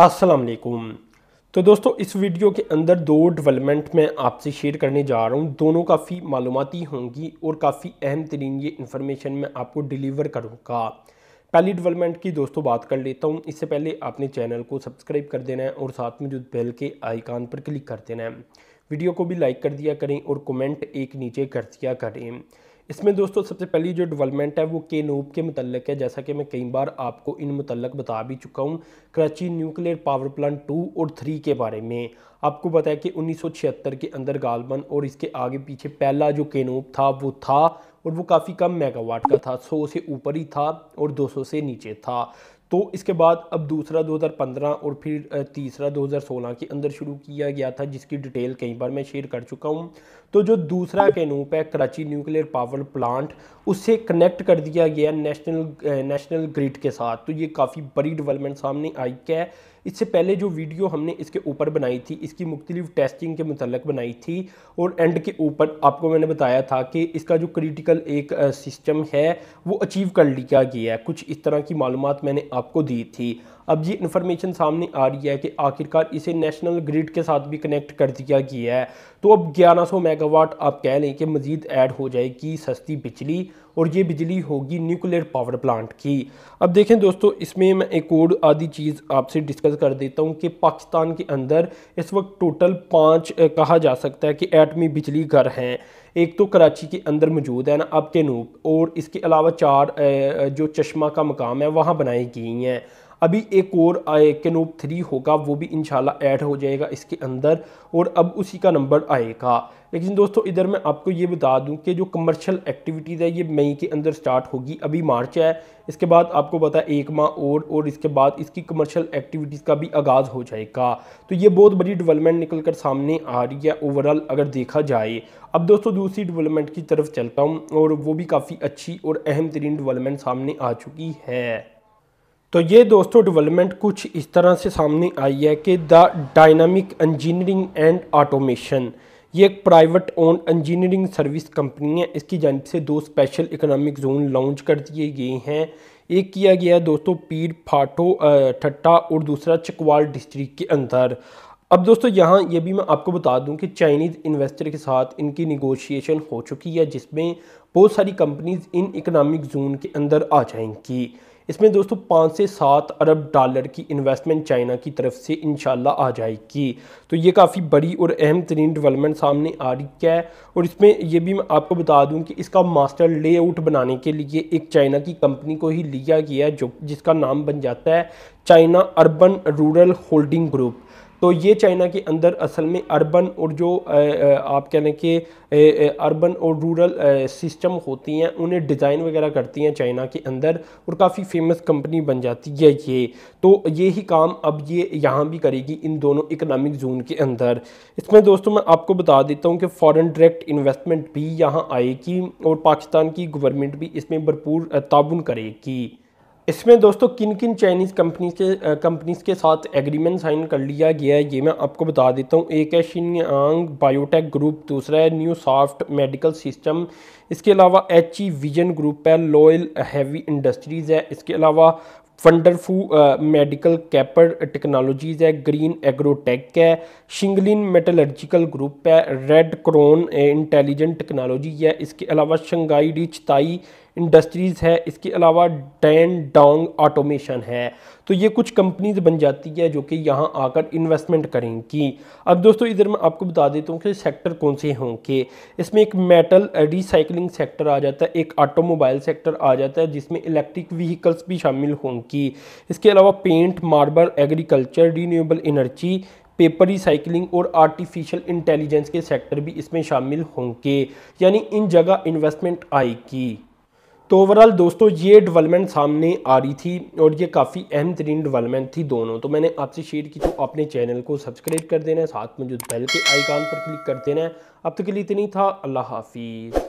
अस्सलाम वालेकुम तो दोस्तों इस वीडियो के अंदर दो डेवलपमेंट मैं आपसे शेयर करने जा रहा हूँ दोनों काफ़ी मालूमती होंगी और काफ़ी अहम तरीन ये इन्फॉर्मेशन मैं आपको डिलीवर करूँगा पहली डेवलपमेंट की दोस्तों बात कर लेता हूँ इससे पहले आपने चैनल को सब्सक्राइब कर देना है और साथ में जो बेल के आइकान पर क्लिक कर देना है वीडियो को भी लाइक कर दिया करें और कमेंट एक नीचे कर दिया करें इसमें दोस्तों सबसे पहली जो डेवलपमेंट है वो के नोब के मतलब है जैसा कि मैं कई बार आपको इन मतलब बता भी चुका हूँ Karachi nuclear power plant two और थ्री के बारे में आपको पता है कि 1976 के अंदर गालबन और इसके आगे पीछे पहला जो केनोब था वो था और वो काफ़ी कम मेगावाट का था 100 से ऊपर ही था और 200 से नीचे था तो इसके बाद अब दूसरा 2015 और फिर तीसरा 2016 के अंदर शुरू किया गया था जिसकी डिटेल कई बार मैं शेयर कर चुका हूँ तो जो दूसरा कैनूप है कराची न्यूक्लियर पावर प्लांट उससे कनेक्ट कर दिया गया नेशनल नेशनल ग्रिड के साथ तो ये काफ़ी बड़ी डेवलपमेंट सामने आई क्या है इससे पहले जो वीडियो हमने इसके ऊपर बनाई थी इसकी मुख्तलिफ टेस्टिंग के मतलब बनाई थी और एंड के ऊपर आपको मैंने बताया था कि इसका जो क्रिटिकल एक सिस्टम है वो अचीव कर लिया गया है कुछ इस तरह की मालूम मैंने आपको दी थी अब ये इन्फॉर्मेशन सामने आ रही है कि आखिरकार इसे नेशनल ग्रिड के साथ भी कनेक्ट कर दिया गया है तो अब 1100 मेगावाट आप कह लें कि मज़ीद ऐड हो जाएगी सस्ती बिजली और ये बिजली होगी न्यूक्लियर पावर प्लांट की अब देखें दोस्तों इसमें मैं एक और आधी चीज़ आपसे डिस्कस डिस्क्लोज़ कर देता हूँ कि पाकिस्तान के अंदर इस वक्त टोटल पाँच कहा जा सकता है कि एटमी बिजली घर हैं एक तो कराची के अंदर मौजूद है ना अब के नूब और इसके अलावा चार जो चश्मा का मकाम है वहाँ बनाई गई हैं अभी एक और आए कैनोप थ्री होगा वो भी इनशाला ऐड हो जाएगा इसके अंदर और अब उसी का नंबर आएगा लेकिन दोस्तों इधर मैं आपको ये बता दूं कि जो कमर्शियल एक्टिविटीज़ है ये मई के अंदर स्टार्ट होगी अभी मार्च है इसके बाद आपको पता एक माह और और इसके बाद इसकी कमर्शियल एक्टिविटीज़ का भी आगाज़ हो जाएगा तो ये बहुत बड़ी डेवलपमेंट निकल कर सामने आ रही है ओवरऑल अगर देखा जाए अब दोस्तों दूसरी डेवलपमेंट की तरफ चलता हूँ और वो भी काफ़ी अच्छी और अहम तरीन डिवेलपमेंट सामने आ चुकी है तो ये दोस्तों डेवलपमेंट कुछ इस तरह से सामने आई है कि the dynamic engineering and automation ये एक private own engineering service company है इसकी जानब से दो स्पेशल इकोनॉमिक जोन लॉन्च कर दिए गए हैं एक किया गया है दोस्तों पीर फाटो ठट्टा और दूसरा चकवाल डिस्ट्रिक्ट के अंदर अब दोस्तों यहाँ ये भी मैं आपको बता दूं कि चाइनीज़ इन्वेस्टर के साथ इनकी निगोशिएशन हो चुकी है जिसमें बहुत सारी कंपनीज़ इन इकोनॉमिक जोन के अंदर आ जाएंगी इसमें दोस्तों पाँच से सात अरब डॉलर की इन्वेस्टमेंट चाइना की तरफ से इन आ जाएगी तो ये काफ़ी बड़ी और अहम तरीन डेवलपमेंट सामने आ रही है और इसमें यह भी मैं आपको बता दूं कि इसका मास्टर लेआउट बनाने के लिए एक चाइना की कंपनी को ही लिया गया जो जिसका नाम बन जाता है China urban rural holding group तो ये चाइना के अंदर असल में अर्बन और जो आप कह लें कि अर्बन और रूरल सिस्टम होती हैं उन्हें डिज़ाइन वगैरह करती हैं चाइना के अंदर और काफ़ी फेमस कंपनी बन जाती है ये तो ये ही काम अब ये यहाँ भी करेगी इन दोनों इकनॉमिक जोन के अंदर इसमें दोस्तों मैं आपको बता देता हूँ कि फ़ॉरन डायरेक्ट इन्वेस्टमेंट भी यहाँ आएगी और पाकिस्तान की गवर्नमेंट भी इसमें भरपूर ताउन करेगी इसमें दोस्तों किन किन चाइनीज़ कंपनीज के कंपनीज़ के साथ एग्रीमेंट साइन कर लिया गया है ये मैं आपको बता देता हूँ एक है शिन आंग बायोटेक ग्रुप दूसरा है न्यू सॉफ्ट मेडिकल सिस्टम इसके अलावा एच ई विजन ग्रुप है लॉयल हैवी इंडस्ट्रीज़ है इसके अलावा वंडरफू मेडिकल कैपर टेक्नोलॉजीज़ है ग्रीन एग्रोटेक है शिंगलिन मेटलर्जिकल ग्रुप है रेड क्रोन इंटेलिजेंट टेक्नोलॉजी है इसके अलावा शंघाई रिच ताई इंडस्ट्रीज़ है इसके अलावा डैन डोंग ऑटोमेशन है तो ये कुछ कंपनीज बन जाती है जो कि यहाँ आकर इन्वेस्टमेंट करेंगी अब दोस्तों इधर मैं आपको बता देता हूँ कि सेक्टर कौन से होंगे इसमें एक मेटल रिसाइकलिंग सेक्टर आ जाता है एक ऑटोमोबाइल सेक्टर आ जाता है जिसमें इलेक्ट्रिक व्हीकल्स भी शामिल होंगी इसके अलावा paint marble agriculture renewable energy paper recycling और आर्टिफिशियल इंटेलिजेंस के सेक्टर भी इसमें शामिल होंगे यानी इन जगह इन्वेस्टमेंट आएगी तो ओवरऑल दोस्तों ये डेवलपमेंट सामने आ रही थी और ये काफ़ी अहम तरीन डेवलपमेंट थी दोनों तो मैंने आपसे शेयर की तो अपने चैनल को सब्सक्राइब कर देना है साथ में जो बेल के आइकान पर क्लिक कर देना है अब तक के लिए इतनी था अल्लाह हाफिज़